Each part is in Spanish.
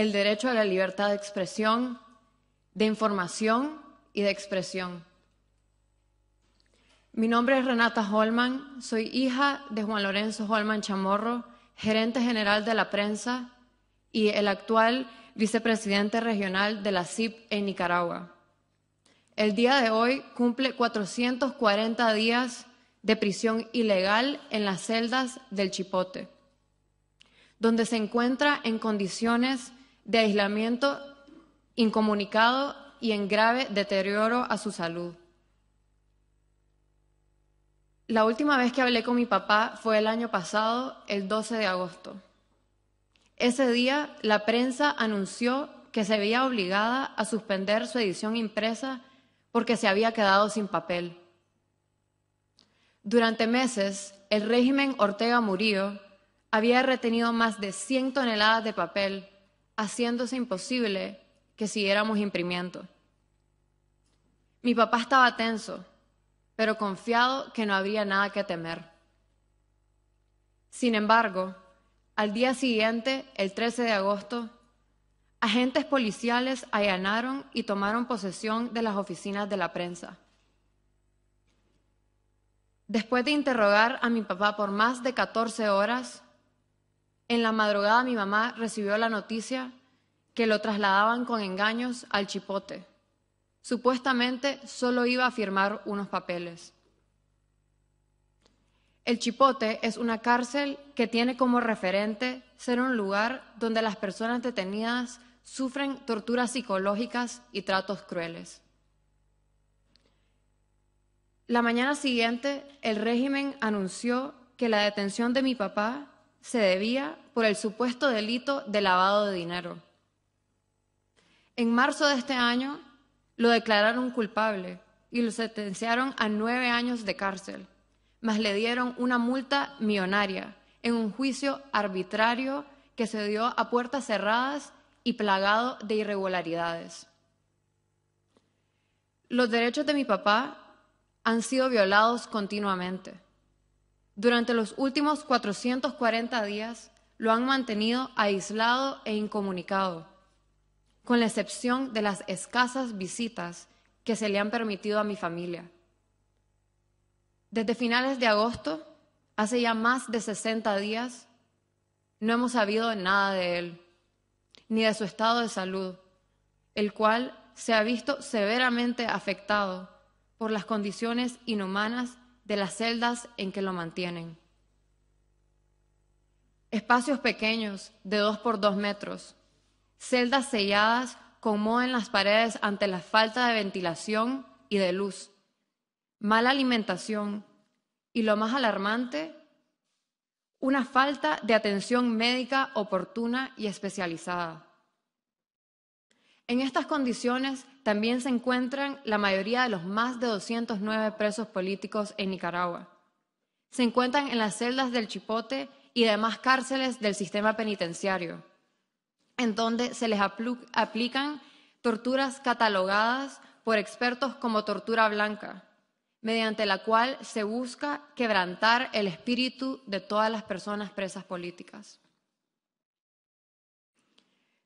el derecho a la libertad de expresión, de información y de expresión. Mi nombre es Renata Holman, soy hija de Juan Lorenzo Holman Chamorro, gerente general de la prensa y el actual vicepresidente regional de la CIP en Nicaragua. El día de hoy cumple 440 días de prisión ilegal en las celdas del Chipote, donde se encuentra en condiciones de aislamiento incomunicado y en grave deterioro a su salud. La última vez que hablé con mi papá fue el año pasado, el 12 de agosto. Ese día la prensa anunció que se veía obligada a suspender su edición impresa porque se había quedado sin papel. Durante meses, el régimen Ortega Murillo había retenido más de 100 toneladas de papel haciéndose imposible que siguiéramos imprimiendo. Mi papá estaba tenso, pero confiado que no habría nada que temer. Sin embargo, al día siguiente, el 13 de agosto, agentes policiales allanaron y tomaron posesión de las oficinas de la prensa. Después de interrogar a mi papá por más de 14 horas, en la madrugada mi mamá recibió la noticia que lo trasladaban con engaños al chipote. Supuestamente solo iba a firmar unos papeles. El Chipote es una cárcel que tiene como referente ser un lugar donde las personas detenidas sufren torturas psicológicas y tratos crueles. La mañana siguiente, el régimen anunció que la detención de mi papá se debía por el supuesto delito de lavado de dinero. En marzo de este año lo declararon culpable y lo sentenciaron a nueve años de cárcel, mas le dieron una multa millonaria en un juicio arbitrario que se dio a puertas cerradas y plagado de irregularidades. Los derechos de mi papá han sido violados continuamente durante los últimos 440 días lo han mantenido aislado e incomunicado, con la excepción de las escasas visitas que se le han permitido a mi familia. Desde finales de agosto, hace ya más de 60 días, no hemos sabido nada de él, ni de su estado de salud, el cual se ha visto severamente afectado por las condiciones inhumanas de las celdas en que lo mantienen. Espacios pequeños de dos por dos metros, celdas selladas con en las paredes ante la falta de ventilación y de luz, mala alimentación y lo más alarmante, una falta de atención médica oportuna y especializada. En estas condiciones también se encuentran la mayoría de los más de 209 presos políticos en Nicaragua. Se encuentran en las celdas del Chipote y demás cárceles del sistema penitenciario, en donde se les aplican torturas catalogadas por expertos como tortura blanca, mediante la cual se busca quebrantar el espíritu de todas las personas presas políticas.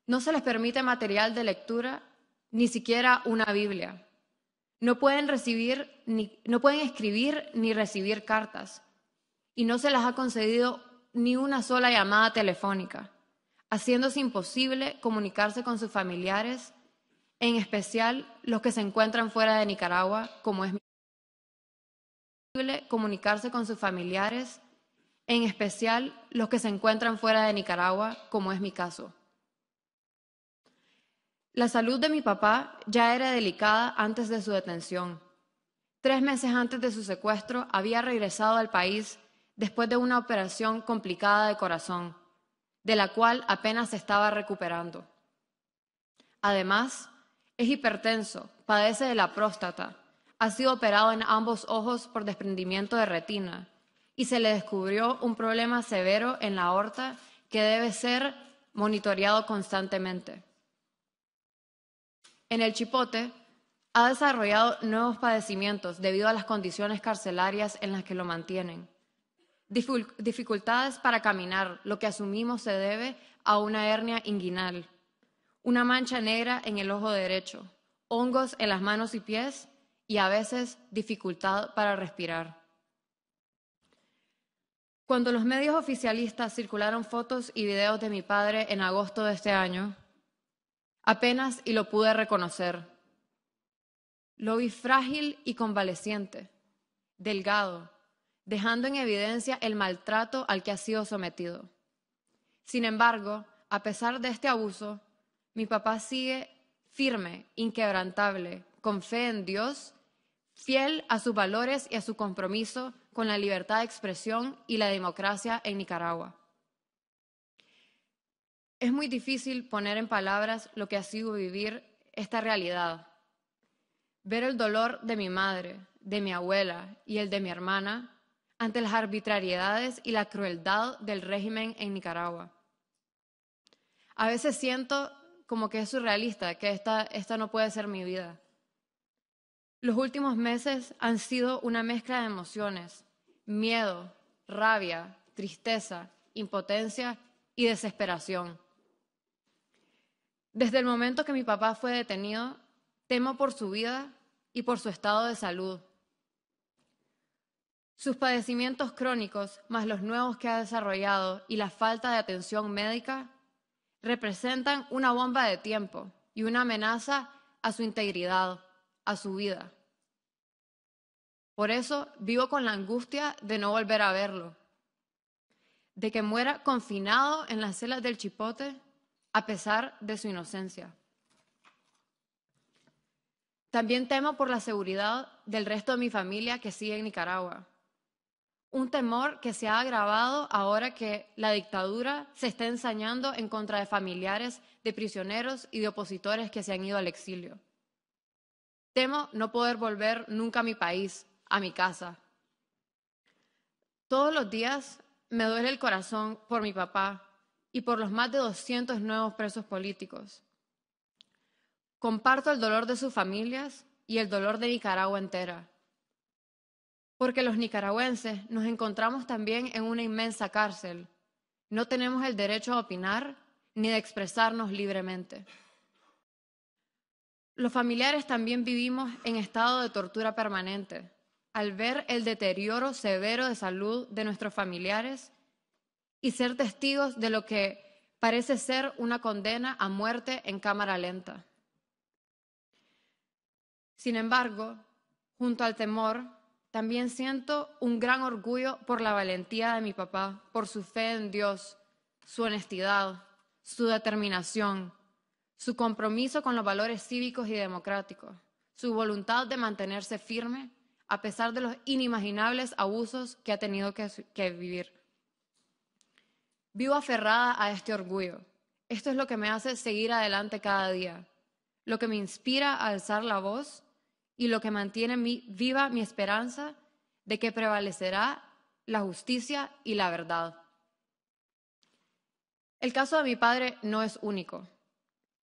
No se les permite material de lectura, ni siquiera una Biblia. No pueden, escribir ni recibir cartas. Y no se les ha concedido ni una sola llamada telefónica, haciéndose imposible comunicarse con sus familiares, en especial los que se encuentran fuera de Nicaragua, como es comunicarse con sus familiares, en especial los que se encuentran fuera de Nicaragua, como es mi caso. La salud de mi papá ya era delicada antes de su detención. Tres meses antes de su secuestro había regresado al país después de una operación complicada de corazón, de la cual apenas se estaba recuperando. Además, es hipertenso, padece de la próstata, ha sido operado en ambos ojos por desprendimiento de retina y se le descubrió un problema severo en la aorta que debe ser monitoreado constantemente en el Chipote ha desarrollado nuevos padecimientos debido a las condiciones carcelarias en las que lo mantienen. Dificultades para caminar, lo que asumimos se debe a una hernia inguinal, una mancha negra en el ojo derecho, hongos en las manos y pies y a veces dificultad para respirar. Cuando los medios oficialistas circularon fotos y videos de mi padre en agosto de este año, Apenas y lo pude reconocer. Lo vi frágil y convaleciente, delgado, dejando en evidencia el maltrato al que ha sido sometido. Sin embargo, a pesar de este abuso, mi papá sigue firme, inquebrantable, con fe en Dios, fiel a sus valores y a su compromiso con la libertad de expresión y la democracia en Nicaragua. Es muy difícil poner en palabras lo que ha sido vivir esta realidad. Ver el dolor de mi madre, de mi abuela y el de mi hermana ante las arbitrariedades y la crueldad del régimen en Nicaragua. A veces siento como que es surrealista, que esta, no puede ser mi vida. Los últimos meses han sido una mezcla de emociones, miedo, rabia, tristeza, impotencia y desesperación. Desde el momento que mi papá fue detenido, temo por su vida y por su estado de salud. Sus padecimientos crónicos, más los nuevos que ha desarrollado y la falta de atención médica, representan una bomba de tiempo y una amenaza a su integridad, a su vida. Por eso vivo con la angustia de no volver a verlo, de que muera confinado en las celas del Chipote a pesar de su inocencia. También temo por la seguridad del resto de mi familia que sigue en Nicaragua. Un temor que se ha agravado ahora que la dictadura se está ensañando en contra de familiares de prisioneros y de opositores que se han ido al exilio. Temo no poder volver nunca a mi país, a mi casa. Todos los días me duele el corazón por mi papá, y por los más de 200 nuevos presos políticos. Comparto el dolor de sus familias y el dolor de Nicaragua entera, porque los nicaragüenses nos encontramos también en una inmensa cárcel. No tenemos el derecho a opinar ni de expresarnos libremente. Los familiares también vivimos en estado de tortura permanente al ver el deterioro severo de salud de nuestros familiares y ser testigos de lo que parece ser una condena a muerte en cámara lenta. Sin embargo, junto al temor, también siento un gran orgullo por la valentía de mi papá, por su fe en Dios, su honestidad, su determinación, su compromiso con los valores cívicos y democráticos, su voluntad de mantenerse firme a pesar de los inimaginables abusos que ha tenido que, vivir. Vivo aferrada a este orgullo. Esto es lo que me hace seguir adelante cada día, lo que me inspira a alzar la voz y lo que mantiene viva mi esperanza de que prevalecerá la justicia y la verdad. El caso de mi padre no es único.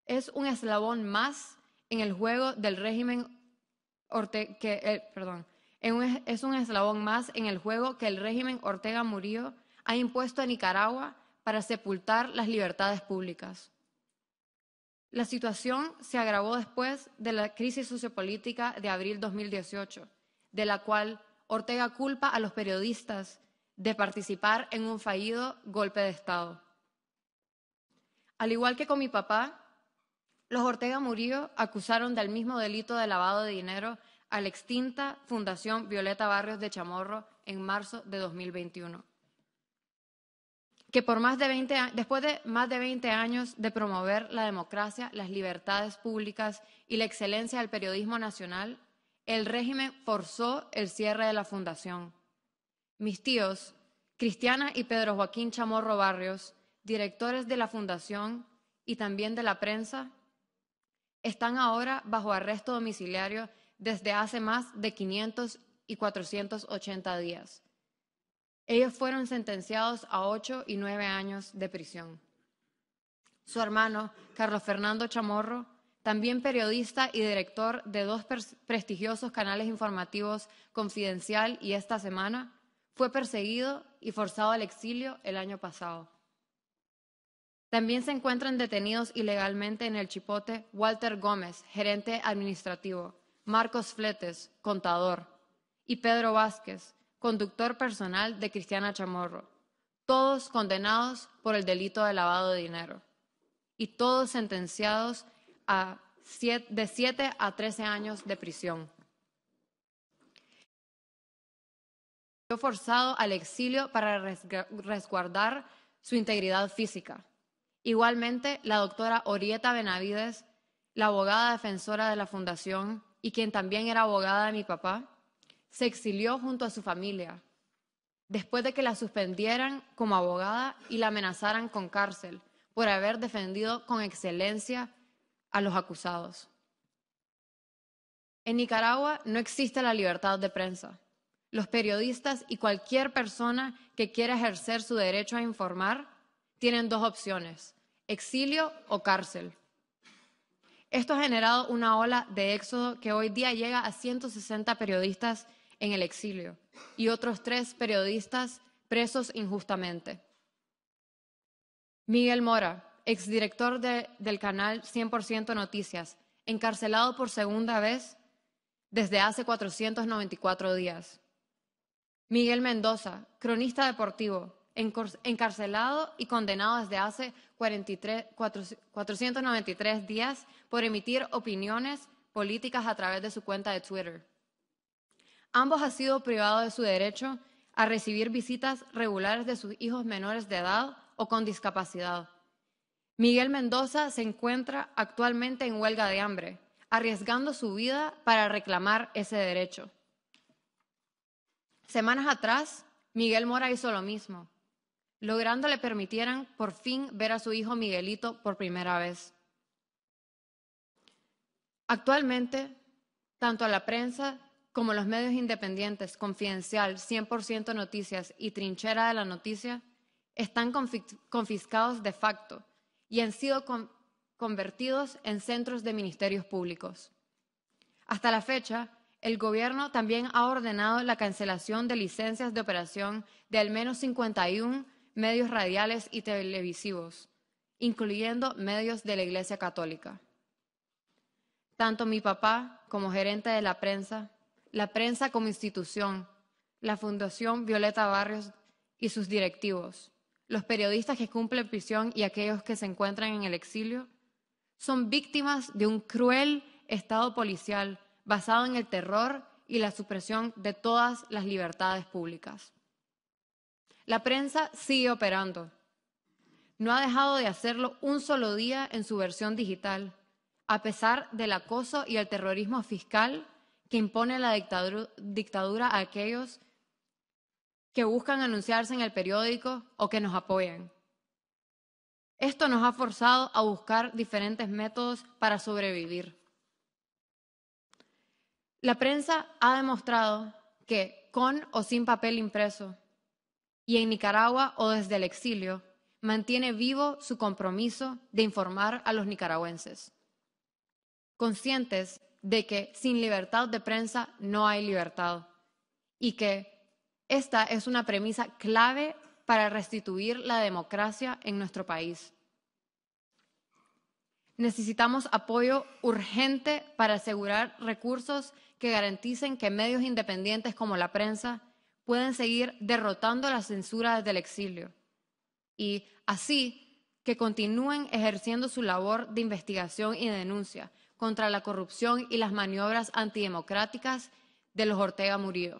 Es un eslabón más en el juego del régimen eh, es un eslabón más en el juego que el régimen Ortega Murillo ha impuesto a Nicaragua para sepultar las libertades públicas. La situación se agravó después de la crisis sociopolítica de abril 2018, de la cual Ortega culpa a los periodistas de participar en un fallido golpe de Estado. Al igual que con mi papá, los Ortega Murillo acusaron del mismo delito de lavado de dinero a la extinta Fundación Violeta Barrios de Chamorro en marzo de 2021 que después de más de 20 años de promover la democracia, las libertades públicas y la excelencia del periodismo nacional, el régimen forzó el cierre de la fundación. Mis tíos, Cristiana y Pedro Joaquín Chamorro Barrios, directores de la fundación y también de la prensa, están ahora bajo arresto domiciliario desde hace más de 500 y 480 días ellos fueron sentenciados a ocho y nueve años de prisión. Su hermano, Carlos Fernando Chamorro, también periodista y director de dos prestigiosos canales informativos Confidencial y Esta Semana, fue perseguido y forzado al exilio el año pasado. También se encuentran detenidos ilegalmente en el Chipote Walter Gómez, gerente administrativo, Marcos Fletes, contador, y Pedro Vázquez, conductor personal de Cristiana Chamorro, todos condenados por el delito de lavado de dinero y todos sentenciados a de 7 a 13 años de prisión. yo forzado al exilio para resguardar su integridad física. Igualmente, la doctora Orieta Benavides, la abogada defensora de la Fundación y quien también era abogada de mi papá, se exilió junto a su familia, después de que la suspendieran como abogada y la amenazaran con cárcel por haber defendido con excelencia a los acusados. En Nicaragua no existe la libertad de prensa. Los periodistas y cualquier persona que quiera ejercer su derecho a informar tienen dos opciones, exilio o cárcel. Esto ha generado una ola de éxodo que hoy día llega a 160 periodistas en el exilio y otros tres periodistas presos injustamente. Miguel Mora, exdirector del canal 100% Noticias, encarcelado por segunda vez desde hace 494 días. Miguel Mendoza, cronista deportivo, encarcelado y condenado desde hace 493 días por emitir opiniones políticas a través de su cuenta de Twitter. Ambos han sido privados de su derecho a recibir visitas regulares de sus hijos menores de edad o con discapacidad. Miguel Mendoza se encuentra actualmente en huelga de hambre, arriesgando su vida para reclamar ese derecho. Semanas atrás, Miguel Mora hizo lo mismo, logrando le permitieran por fin ver a su hijo Miguelito por primera vez. Actualmente, tanto a la prensa como los medios independientes, Confidencial, 100% Noticias y Trinchera de la Noticia, están confiscados de facto y han sido convertidos en centros de ministerios públicos. Hasta la fecha, el gobierno también ha ordenado la cancelación de licencias de operación de al menos 51 medios radiales y televisivos, incluyendo medios de la Iglesia Católica. Tanto mi papá como gerente de la prensa la prensa como institución, la Fundación Violeta Barrios y sus directivos, los periodistas que cumplen prisión y aquellos que se encuentran en el exilio, son víctimas de un cruel Estado policial basado en el terror y la supresión de todas las libertades públicas. La prensa sigue operando. No ha dejado de hacerlo un solo día en su versión digital, a pesar del acoso y el terrorismo fiscal que impone la dictadura a aquellos que buscan anunciarse en el periódico o que nos apoyen. Esto nos ha forzado a buscar diferentes métodos para sobrevivir. La prensa ha demostrado que, con o sin papel impreso, y en Nicaragua o desde el exilio, mantiene vivo su compromiso de informar a los nicaragüenses, conscientes de que sin libertad de prensa no hay libertad y que esta es una premisa clave para restituir la democracia en nuestro país. Necesitamos apoyo urgente para asegurar recursos que garanticen que medios independientes como la prensa pueden seguir derrotando la censura desde el exilio y así que continúen ejerciendo su labor de investigación y denuncia, contra la corrupción y las maniobras antidemocráticas de los Ortega Murillo.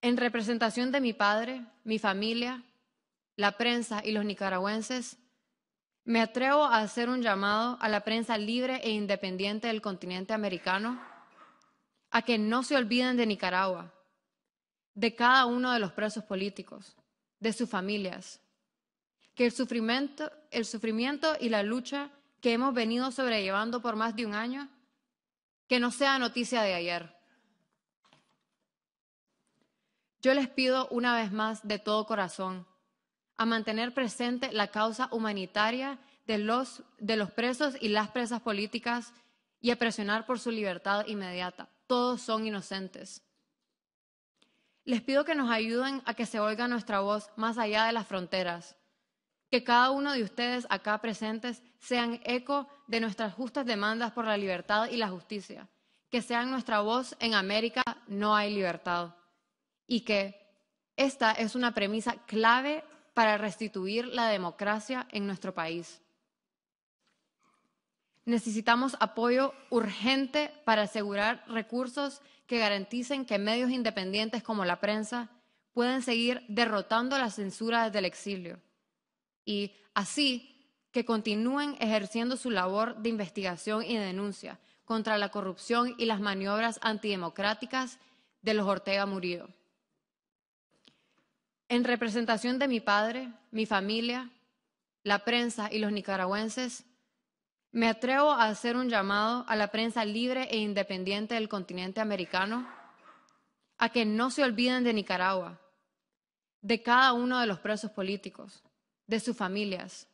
En representación de mi padre, mi familia, la prensa y los nicaragüenses, me atrevo a hacer un llamado a la prensa libre e independiente del continente americano a que no se olviden de Nicaragua, de cada uno de los presos políticos, de sus familias, que el sufrimiento, el sufrimiento y la lucha que hemos venido sobrellevando por más de un año, que no sea noticia de ayer. Yo les pido una vez más de todo corazón a mantener presente la causa humanitaria de los, de los presos y las presas políticas y a presionar por su libertad inmediata. Todos son inocentes. Les pido que nos ayuden a que se oiga nuestra voz más allá de las fronteras que cada uno de ustedes acá presentes sean eco de nuestras justas demandas por la libertad y la justicia, que sean nuestra voz en América no hay libertad y que esta es una premisa clave para restituir la democracia en nuestro país. Necesitamos apoyo urgente para asegurar recursos que garanticen que medios independientes como la prensa pueden seguir derrotando la censura desde el exilio y así que continúen ejerciendo su labor de investigación y denuncia contra la corrupción y las maniobras antidemocráticas de los Ortega Murillo. En representación de mi padre, mi familia, la prensa y los nicaragüenses, me atrevo a hacer un llamado a la prensa libre e independiente del continente americano a que no se olviden de Nicaragua, de cada uno de los presos políticos, de sus familias.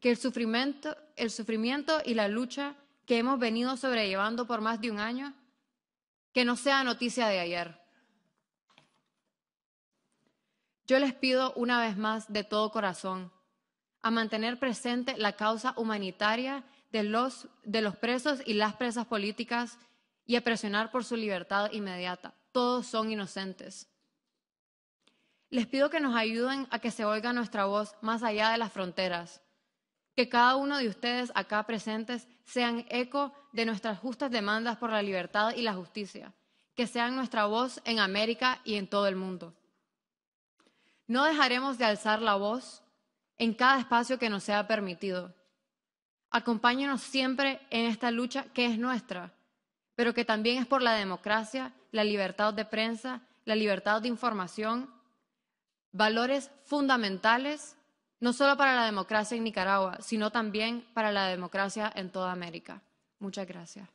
Que el sufrimiento, el sufrimiento y la lucha que hemos venido sobrellevando por más de un año, que no sea noticia de ayer. Yo les pido una vez más de todo corazón a mantener presente la causa humanitaria de los, de los presos y las presas políticas y a presionar por su libertad inmediata. Todos son inocentes. Les pido que nos ayuden a que se oiga nuestra voz más allá de las fronteras, que cada uno de ustedes acá presentes sean eco de nuestras justas demandas por la libertad y la justicia, que sean nuestra voz en América y en todo el mundo. No dejaremos de alzar la voz en cada espacio que nos sea permitido. Acompáñenos siempre en esta lucha que es nuestra, pero que también es por la democracia, la libertad de prensa, la libertad de información valores fundamentales no solo para la democracia en Nicaragua, sino también para la democracia en toda América. Muchas gracias.